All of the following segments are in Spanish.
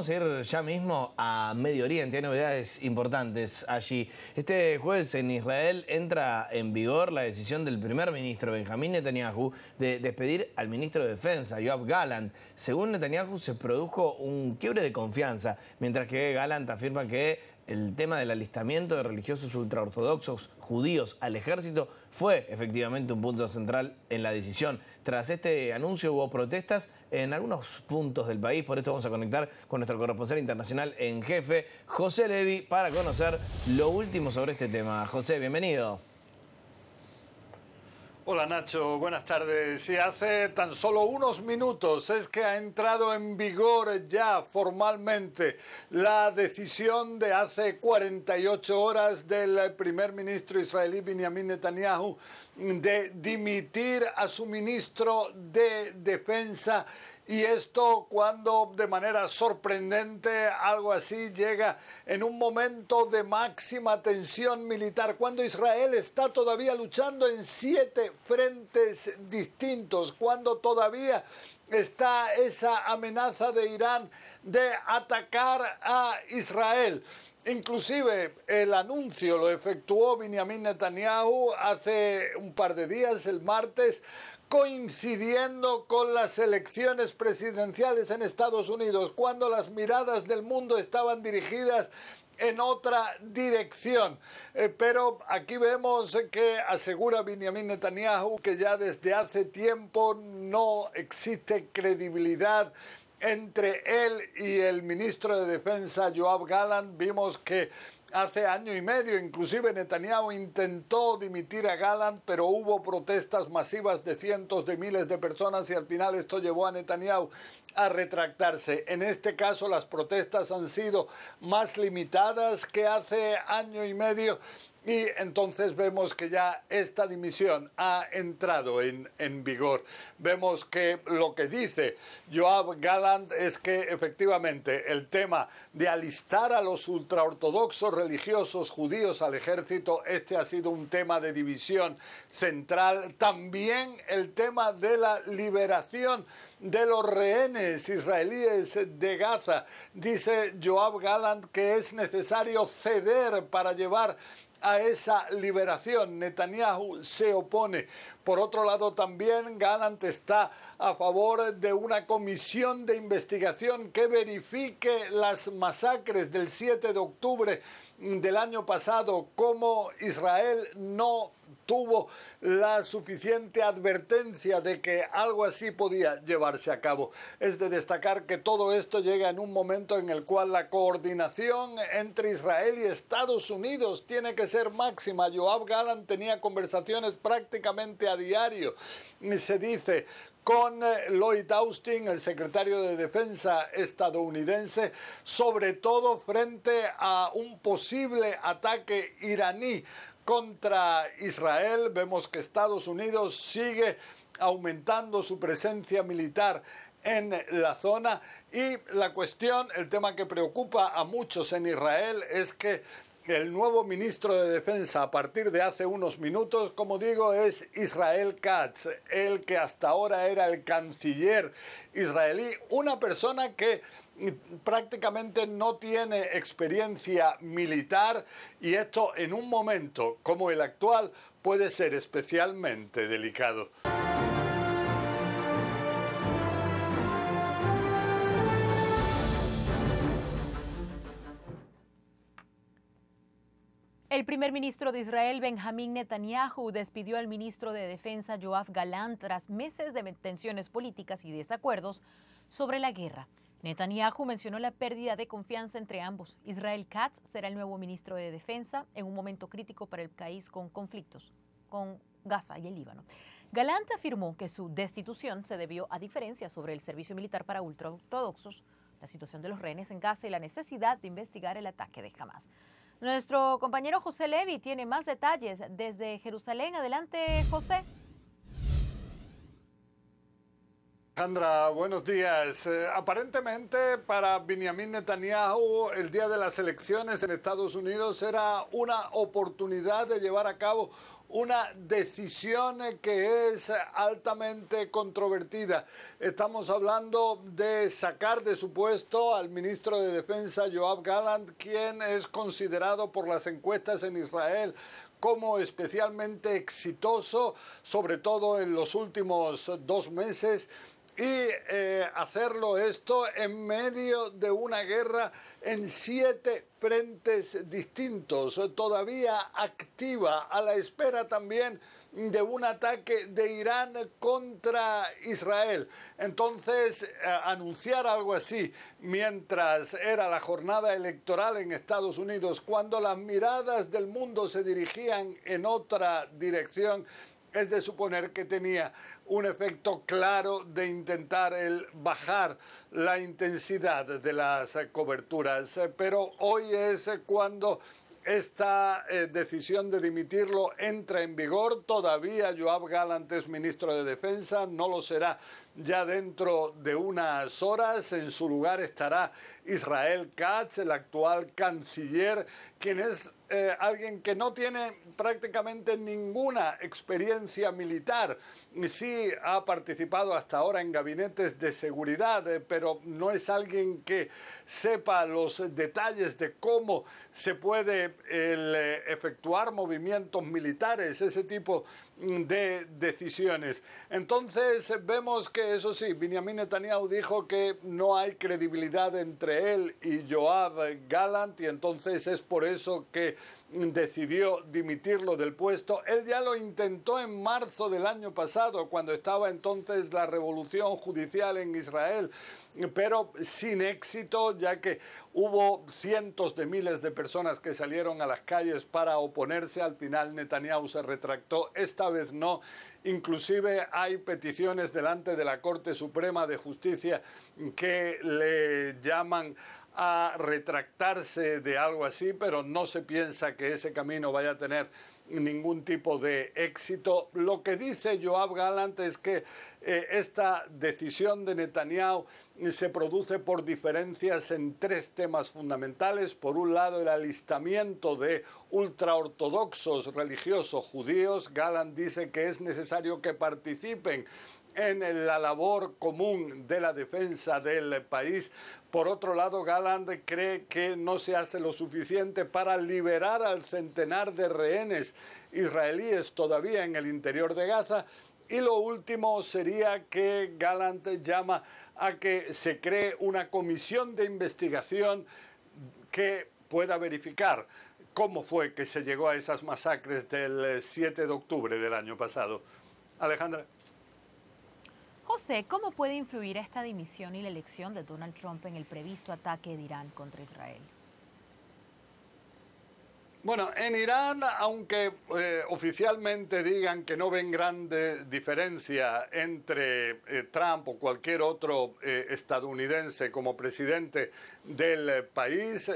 Vamos a ir ya mismo a Medio Oriente, hay novedades importantes allí. Este jueves en Israel entra en vigor la decisión del primer ministro Benjamín Netanyahu de despedir al ministro de Defensa, Joab Galant, Según Netanyahu se produjo un quiebre de confianza, mientras que Galant afirma que el tema del alistamiento de religiosos ultraortodoxos judíos al ejército fue efectivamente un punto central en la decisión. Tras este anuncio hubo protestas en algunos puntos del país, por esto vamos a conectar con nuestro corresponsal internacional en jefe, José Levi, para conocer lo último sobre este tema. José, bienvenido. Hola Nacho, buenas tardes. Y hace tan solo unos minutos es que ha entrado en vigor ya formalmente la decisión de hace 48 horas del primer ministro israelí Benjamin Netanyahu de dimitir a su ministro de Defensa y esto cuando de manera sorprendente algo así llega en un momento de máxima tensión militar, cuando Israel está todavía luchando en siete frentes distintos, cuando todavía está esa amenaza de Irán de atacar a Israel. Inclusive el anuncio lo efectuó Benjamin Netanyahu hace un par de días, el martes, coincidiendo con las elecciones presidenciales en Estados Unidos, cuando las miradas del mundo estaban dirigidas en otra dirección. Eh, pero aquí vemos que asegura Benjamin Netanyahu que ya desde hace tiempo no existe credibilidad entre él y el ministro de Defensa Joab Galland, Vimos que Hace año y medio, inclusive Netanyahu intentó dimitir a Galán, pero hubo protestas masivas de cientos de miles de personas y al final esto llevó a Netanyahu a retractarse. En este caso, las protestas han sido más limitadas que hace año y medio y entonces vemos que ya esta dimisión ha entrado en, vigor. Vemos que lo que dice Joab Galant es que efectivamente el tema de alistar a los ultraortodoxos religiosos judíos al ejército, este ha sido un tema de división central. También el tema de la liberación de los rehenes israelíes de Gaza. Dice Joab Galland que es necesario ceder para llevar a esa liberación. Netanyahu se opone. Por otro lado, también Gallant está a favor de una comisión de investigación que verifique las masacres del 7 de octubre del año pasado, como Israel no tuvo la suficiente advertencia de que algo así podía llevarse a cabo. Es de destacar que todo esto llega en un momento en el cual la coordinación entre Israel y Estados Unidos tiene que ser máxima. Joab Galán tenía conversaciones prácticamente a diario. se dice, con eh, Lloyd Austin, el secretario de Defensa estadounidense, sobre todo frente a un posible ataque iraní contra Israel. Vemos que Estados Unidos sigue aumentando su presencia militar en la zona y la cuestión, el tema que preocupa a muchos en Israel es que el nuevo ministro de Defensa a partir de hace unos minutos, como digo, es Israel Katz, el que hasta ahora era el canciller israelí, una persona que prácticamente no tiene experiencia militar y esto en un momento como el actual puede ser especialmente delicado. El primer ministro de Israel, Benjamín Netanyahu, despidió al ministro de Defensa, Joaf Galán, tras meses de tensiones políticas y desacuerdos sobre la guerra. Netanyahu mencionó la pérdida de confianza entre ambos. Israel Katz será el nuevo ministro de Defensa en un momento crítico para el país con conflictos con Gaza y el Líbano. Galant afirmó que su destitución se debió a diferencias sobre el servicio militar para ultraortodoxos, la situación de los rehenes en Gaza y la necesidad de investigar el ataque de Hamas. Nuestro compañero José Levi tiene más detalles desde Jerusalén. Adelante, José. Sandra, buenos días. Eh, aparentemente para Benjamin Netanyahu el día de las elecciones en Estados Unidos era una oportunidad de llevar a cabo una decisión que es altamente controvertida. Estamos hablando de sacar de su puesto al ministro de Defensa Joab Gallant, quien es considerado por las encuestas en Israel como especialmente exitoso, sobre todo en los últimos dos meses y eh, hacerlo esto en medio de una guerra en siete frentes distintos, todavía activa, a la espera también de un ataque de Irán contra Israel. Entonces, eh, anunciar algo así mientras era la jornada electoral en Estados Unidos, cuando las miradas del mundo se dirigían en otra dirección, es de suponer que tenía un efecto claro de intentar el bajar la intensidad de las coberturas, pero hoy es cuando esta eh, decisión de dimitirlo entra en vigor. Todavía Joab Galant es ministro de Defensa, no lo será ya dentro de unas horas en su lugar estará Israel Katz, el actual canciller, quien es eh, alguien que no tiene prácticamente ninguna experiencia militar. Sí ha participado hasta ahora en gabinetes de seguridad, eh, pero no es alguien que sepa los detalles de cómo se puede eh, efectuar movimientos militares, ese tipo de de decisiones. Entonces vemos que eso sí, Benjamin Netanyahu dijo que no hay credibilidad entre él y Joab Galant... y entonces es por eso que decidió dimitirlo del puesto. Él ya lo intentó en marzo del año pasado, cuando estaba entonces la revolución judicial en Israel pero sin éxito, ya que hubo cientos de miles de personas que salieron a las calles para oponerse. Al final Netanyahu se retractó, esta vez no. Inclusive hay peticiones delante de la Corte Suprema de Justicia que le llaman a retractarse de algo así, pero no se piensa que ese camino vaya a tener ningún tipo de éxito. Lo que dice Joab Galant es que eh, esta decisión de Netanyahu se produce por diferencias en tres temas fundamentales. Por un lado, el alistamiento de ultraortodoxos religiosos judíos. Galant dice que es necesario que participen en la labor común de la defensa del país. Por otro lado, Galante cree que no se hace lo suficiente para liberar al centenar de rehenes israelíes todavía en el interior de Gaza. Y lo último sería que Galante llama a que se cree una comisión de investigación que pueda verificar cómo fue que se llegó a esas masacres del 7 de octubre del año pasado. Alejandra. José, ¿cómo puede influir esta dimisión y la elección de Donald Trump en el previsto ataque de Irán contra Israel? Bueno, en Irán, aunque eh, oficialmente digan que no ven grande diferencia entre eh, Trump o cualquier otro eh, estadounidense como presidente del país,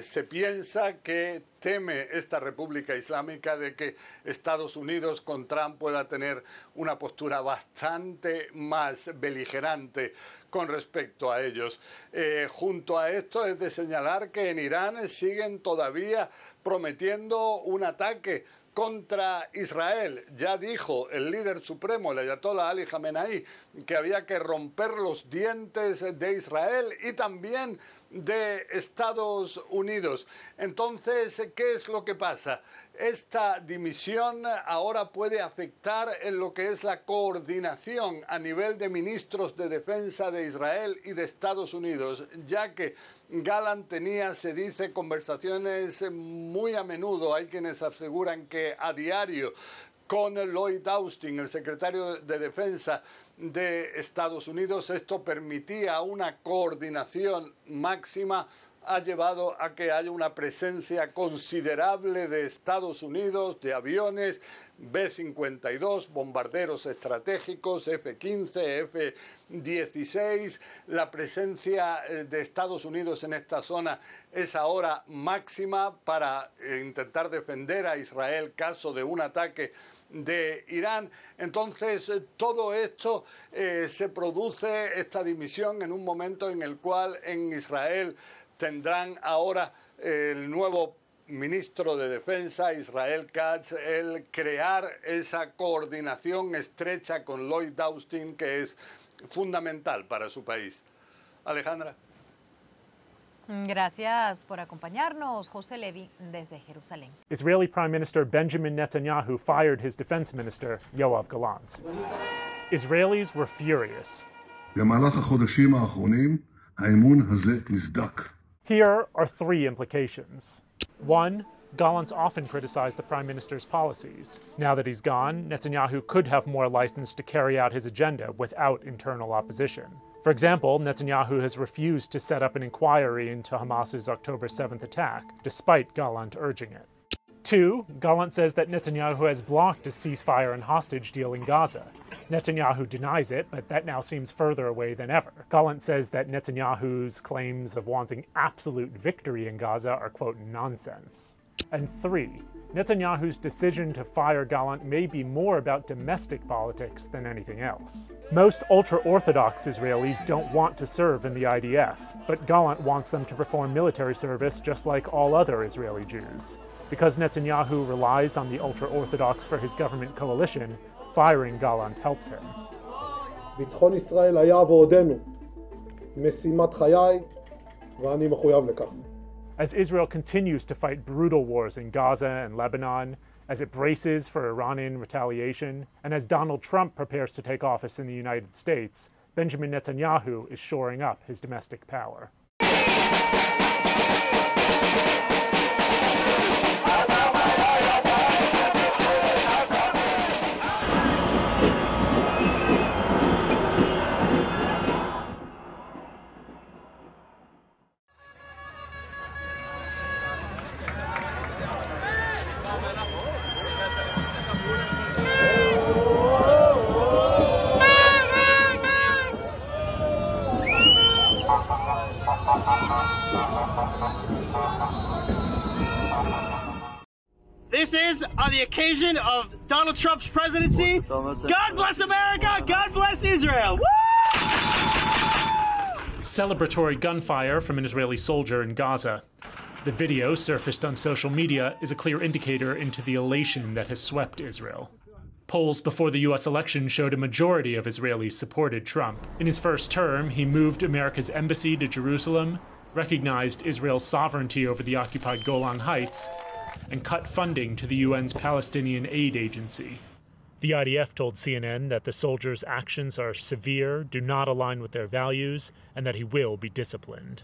se piensa que teme esta República Islámica de que Estados Unidos con Trump pueda tener una postura bastante más beligerante con respecto a ellos. Eh, junto a esto es de señalar que en Irán siguen todavía prometiendo un ataque contra Israel. Ya dijo el líder supremo, el ayatollah Ali Khamenei, que había que romper los dientes de Israel y también de Estados Unidos. Entonces, ¿qué es lo que pasa? Esta dimisión ahora puede afectar en lo que es la coordinación a nivel de ministros de defensa de Israel y de Estados Unidos, ya que Galán tenía, se dice, conversaciones muy a menudo, hay quienes aseguran que a diario con Lloyd Austin, el secretario de Defensa de Estados Unidos. Esto permitía una coordinación máxima ha llevado a que haya una presencia considerable de Estados Unidos, de aviones, B-52, bombarderos estratégicos, F-15, F-16. La presencia eh, de Estados Unidos en esta zona es ahora máxima para eh, intentar defender a Israel caso de un ataque de Irán. Entonces, eh, todo esto se produce, esta dimisión, en un momento en el cual en Israel tendrán ahora el nuevo ministro de Defensa, Israel Katz, el crear esa coordinación estrecha con Lloyd Austin que es fundamental para su país. Alejandra. Gracias por acompañarnos, José Levi, desde Jerusalén. Israeli Prime Minister Benjamin Netanyahu fired his defense minister, Yoav Galant. Israelis were furious. במהלך החודשים האחרונים האמון הזה נסדק. Here are three implications. One, Gallant often criticized the prime minister's policies. Now that he's gone, Netanyahu could have more license to carry out his agenda without internal opposition. For example, Netanyahu has refused to set up an inquiry into Hamas's October 7th attack, despite Gallant urging it. Two, Gallant says that Netanyahu has blocked a ceasefire and hostage deal in Gaza. Netanyahu denies it, but that now seems further away than ever. Gallant says that Netanyahu's claims of wanting absolute victory in Gaza are, quote, nonsense. And three, Netanyahu's decision to fire Gallant may be more about domestic politics than anything else. Most ultra-Orthodox Israelis don't want to serve in the IDF, but Gallant wants them to perform military service just like all other Israeli Jews because Netanyahu relies on the ultra Orthodox for his government coalition, firing Gallant helps him. As Israel continues to fight brutal wars in Gaza and Lebanon, as it braces for Iranian retaliation, and as Donald Trump prepares to take office in the United States, Benjamin Netanyahu is shoring up his domestic power. This is on the occasion of Donald Trump's presidency. God bless America. God bless Israel. Woo! Celebratory gunfire from an Israeli soldier in Gaza. The video surfaced on social media is a clear indicator into the elation that has swept Israel. Polls before the US election showed a majority of Israelis supported Trump. In his first term, he moved America's embassy to Jerusalem, recognized Israel's sovereignty over the occupied Golan Heights, and cut funding to the UN's Palestinian Aid Agency. The IDF told CNN that the soldier's actions are severe, do not align with their values, and that he will be disciplined.